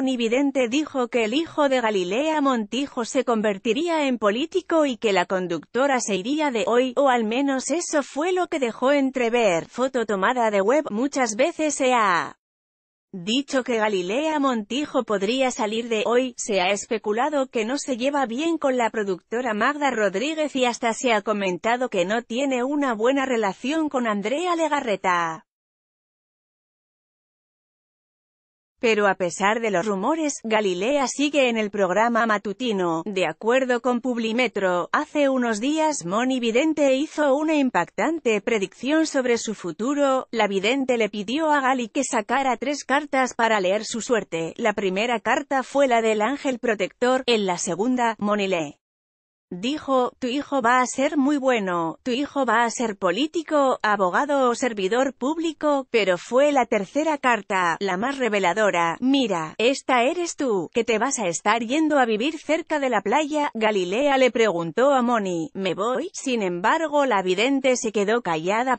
evidente dijo que el hijo de Galilea Montijo se convertiría en político y que la conductora se iría de hoy, o al menos eso fue lo que dejó entrever. Foto tomada de web, muchas veces se ha dicho que Galilea Montijo podría salir de hoy, se ha especulado que no se lleva bien con la productora Magda Rodríguez y hasta se ha comentado que no tiene una buena relación con Andrea Legarreta. Pero a pesar de los rumores, Galilea sigue en el programa matutino. De acuerdo con Publimetro, hace unos días Moni Vidente hizo una impactante predicción sobre su futuro. La vidente le pidió a Gali que sacara tres cartas para leer su suerte. La primera carta fue la del ángel protector, en la segunda, Moni Dijo, tu hijo va a ser muy bueno, tu hijo va a ser político, abogado o servidor público, pero fue la tercera carta, la más reveladora, mira, esta eres tú, que te vas a estar yendo a vivir cerca de la playa, Galilea le preguntó a Moni, ¿me voy? Sin embargo la vidente se quedó callada.